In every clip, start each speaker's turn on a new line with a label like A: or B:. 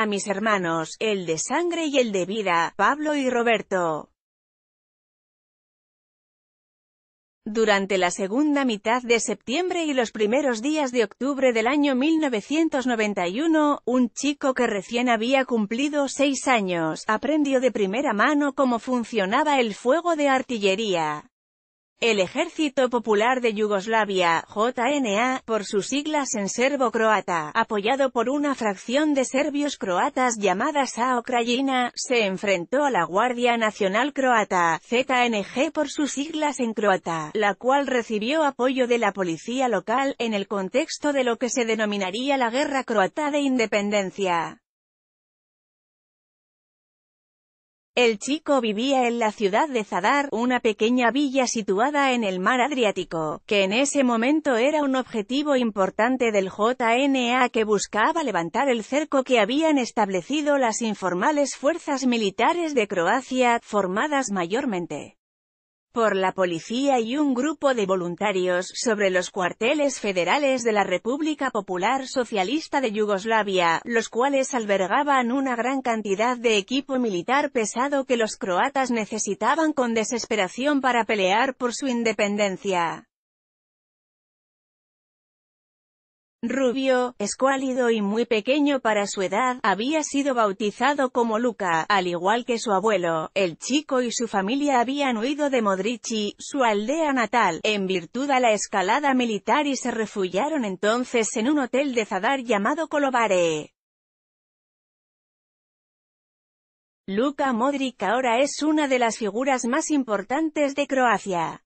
A: a mis hermanos, el de sangre y el de vida, Pablo y Roberto. Durante la segunda mitad de septiembre y los primeros días de octubre del año 1991, un chico que recién había cumplido seis años, aprendió de primera mano cómo funcionaba el fuego de artillería. El Ejército Popular de Yugoslavia, JNA, por sus siglas en serbo-croata, apoyado por una fracción de serbios croatas llamada A. se enfrentó a la Guardia Nacional Croata, ZNG por sus siglas en croata, la cual recibió apoyo de la policía local, en el contexto de lo que se denominaría la Guerra Croata de Independencia. El chico vivía en la ciudad de Zadar, una pequeña villa situada en el mar Adriático, que en ese momento era un objetivo importante del JNA que buscaba levantar el cerco que habían establecido las informales fuerzas militares de Croacia, formadas mayormente por la policía y un grupo de voluntarios, sobre los cuarteles federales de la República Popular Socialista de Yugoslavia, los cuales albergaban una gran cantidad de equipo militar pesado que los croatas necesitaban con desesperación para pelear por su independencia. Rubio, escuálido y muy pequeño para su edad, había sido bautizado como Luca, al igual que su abuelo. El chico y su familia habían huido de Modrici, su aldea natal, en virtud a la escalada militar y se refugiaron entonces en un hotel de Zadar llamado Colobare. Luca Modric ahora es una de las figuras más importantes de Croacia.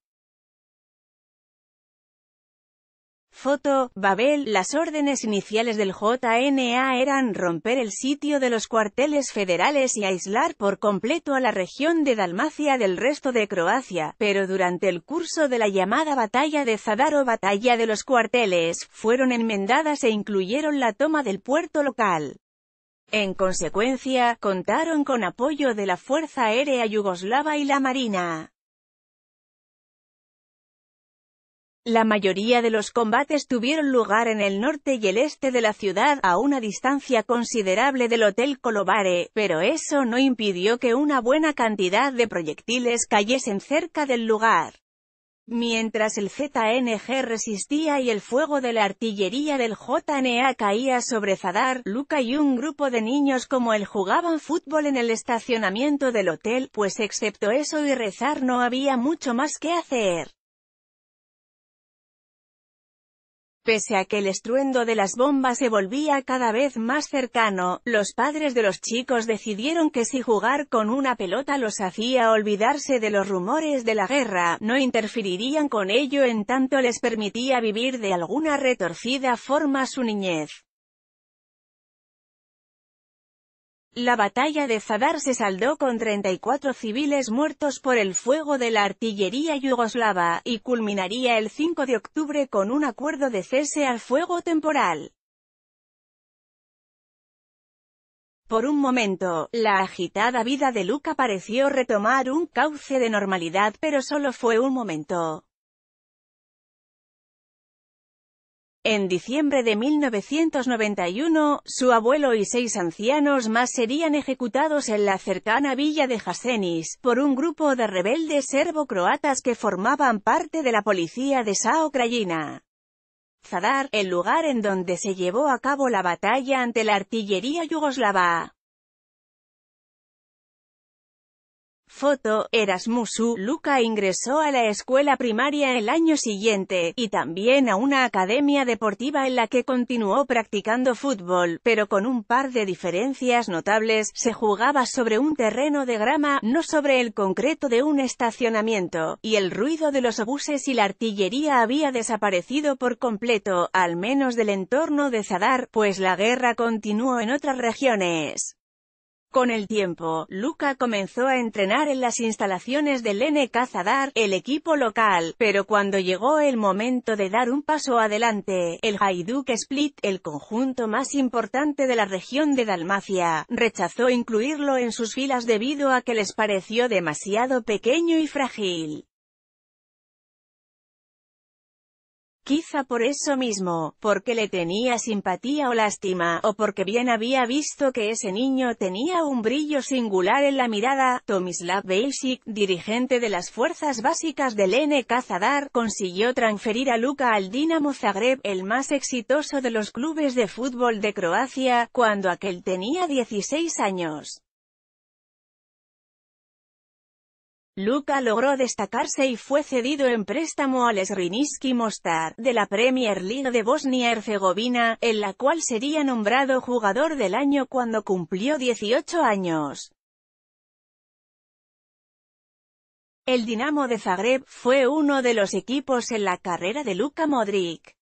A: Foto, Babel, las órdenes iniciales del JNA eran romper el sitio de los cuarteles federales y aislar por completo a la región de Dalmacia del resto de Croacia, pero durante el curso de la llamada Batalla de Zadar o Batalla de los Cuarteles, fueron enmendadas e incluyeron la toma del puerto local. En consecuencia, contaron con apoyo de la Fuerza Aérea Yugoslava y la Marina. La mayoría de los combates tuvieron lugar en el norte y el este de la ciudad, a una distancia considerable del Hotel Colobare, pero eso no impidió que una buena cantidad de proyectiles cayesen cerca del lugar. Mientras el ZNG resistía y el fuego de la artillería del JNA caía sobre Zadar, Luca y un grupo de niños como él jugaban fútbol en el estacionamiento del hotel, pues excepto eso y rezar no había mucho más que hacer. Pese a que el estruendo de las bombas se volvía cada vez más cercano, los padres de los chicos decidieron que si jugar con una pelota los hacía olvidarse de los rumores de la guerra, no interferirían con ello en tanto les permitía vivir de alguna retorcida forma su niñez. La batalla de Zadar se saldó con 34 civiles muertos por el fuego de la artillería yugoslava, y culminaría el 5 de octubre con un acuerdo de cese al fuego temporal. Por un momento, la agitada vida de Luca pareció retomar un cauce de normalidad pero solo fue un momento. En diciembre de 1991, su abuelo y seis ancianos más serían ejecutados en la cercana villa de Jasenis, por un grupo de rebeldes serbo-croatas que formaban parte de la policía de Sao Krajina. Zadar, el lugar en donde se llevó a cabo la batalla ante la artillería yugoslava. Foto, Erasmusu, Luca ingresó a la escuela primaria el año siguiente, y también a una academia deportiva en la que continuó practicando fútbol, pero con un par de diferencias notables, se jugaba sobre un terreno de grama, no sobre el concreto de un estacionamiento, y el ruido de los obuses y la artillería había desaparecido por completo, al menos del entorno de Zadar, pues la guerra continuó en otras regiones. Con el tiempo, Luca comenzó a entrenar en las instalaciones del NK Zadar, el equipo local, pero cuando llegó el momento de dar un paso adelante, el Hajduk Split, el conjunto más importante de la región de Dalmacia, rechazó incluirlo en sus filas debido a que les pareció demasiado pequeño y frágil. Quizá por eso mismo, porque le tenía simpatía o lástima, o porque bien había visto que ese niño tenía un brillo singular en la mirada, Tomislav Beisic, dirigente de las fuerzas básicas del NK Zadar, consiguió transferir a Luka al Dinamo Zagreb, el más exitoso de los clubes de fútbol de Croacia, cuando aquel tenía 16 años. Luca logró destacarse y fue cedido en préstamo al Sriniski Mostar, de la Premier League de Bosnia-Herzegovina, en la cual sería nombrado jugador del año cuando cumplió 18 años. El Dinamo de Zagreb fue uno de los equipos en la carrera de Luka Modric.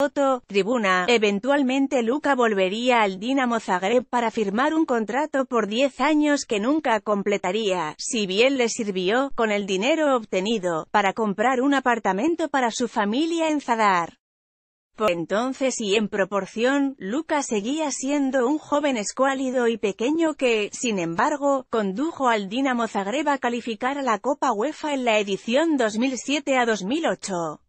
A: foto, tribuna, eventualmente Luca volvería al Dinamo Zagreb para firmar un contrato por 10 años que nunca completaría, si bien le sirvió, con el dinero obtenido, para comprar un apartamento para su familia en Zadar. Por entonces y en proporción, Luca seguía siendo un joven escuálido y pequeño que, sin embargo, condujo al Dinamo Zagreb a calificar a la Copa UEFA en la edición 2007 a 2008.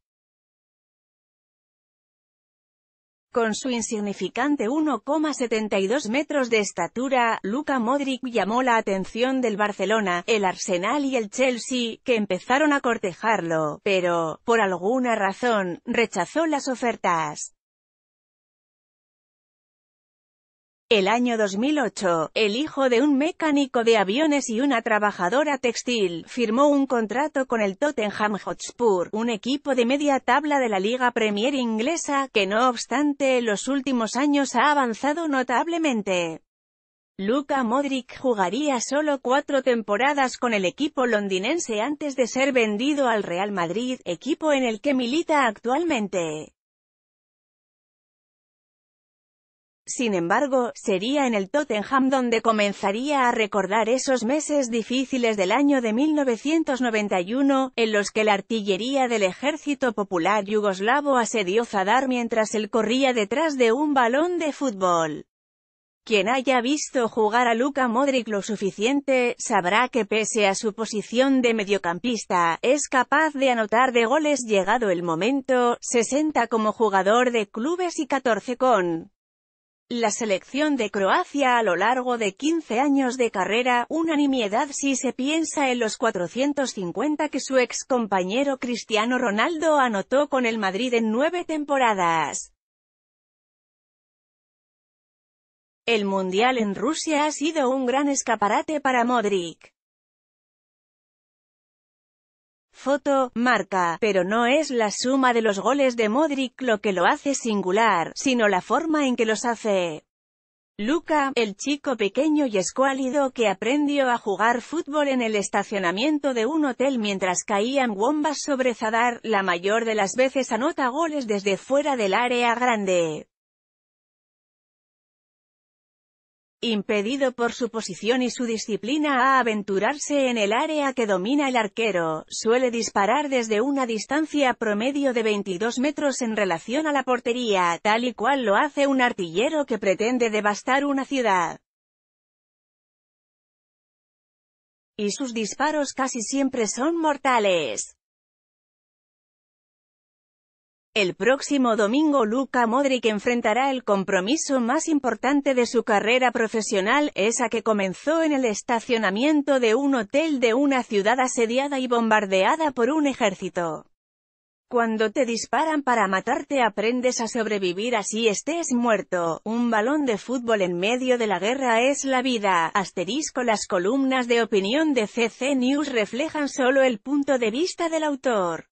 A: Con su insignificante 1,72 metros de estatura, Luka Modric llamó la atención del Barcelona, el Arsenal y el Chelsea, que empezaron a cortejarlo, pero, por alguna razón, rechazó las ofertas. El año 2008, el hijo de un mecánico de aviones y una trabajadora textil, firmó un contrato con el Tottenham Hotspur, un equipo de media tabla de la Liga Premier inglesa, que no obstante en los últimos años ha avanzado notablemente. Luka Modric jugaría solo cuatro temporadas con el equipo londinense antes de ser vendido al Real Madrid, equipo en el que milita actualmente. Sin embargo, sería en el Tottenham donde comenzaría a recordar esos meses difíciles del año de 1991, en los que la artillería del ejército popular yugoslavo asedió Zadar mientras él corría detrás de un balón de fútbol. Quien haya visto jugar a Luka Modric lo suficiente, sabrá que pese a su posición de mediocampista, es capaz de anotar de goles llegado el momento, 60 como jugador de clubes y 14 con la selección de Croacia a lo largo de 15 años de carrera, unanimidad si se piensa en los 450 que su ex compañero Cristiano Ronaldo anotó con el Madrid en nueve temporadas. El Mundial en Rusia ha sido un gran escaparate para Modric. Foto, marca, pero no es la suma de los goles de Modric lo que lo hace singular, sino la forma en que los hace. Luca, el chico pequeño y escuálido que aprendió a jugar fútbol en el estacionamiento de un hotel mientras caían bombas sobre Zadar, la mayor de las veces anota goles desde fuera del área grande. impedido por su posición y su disciplina a aventurarse en el área que domina el arquero, suele disparar desde una distancia promedio de 22 metros en relación a la portería, tal y cual lo hace un artillero que pretende devastar una ciudad. Y sus disparos casi siempre son mortales. El próximo domingo Luka Modric enfrentará el compromiso más importante de su carrera profesional, esa que comenzó en el estacionamiento de un hotel de una ciudad asediada y bombardeada por un ejército. Cuando te disparan para matarte aprendes a sobrevivir así estés muerto, un balón de fútbol en medio de la guerra es la vida, asterisco las columnas de opinión de CC News reflejan solo el punto de vista del autor.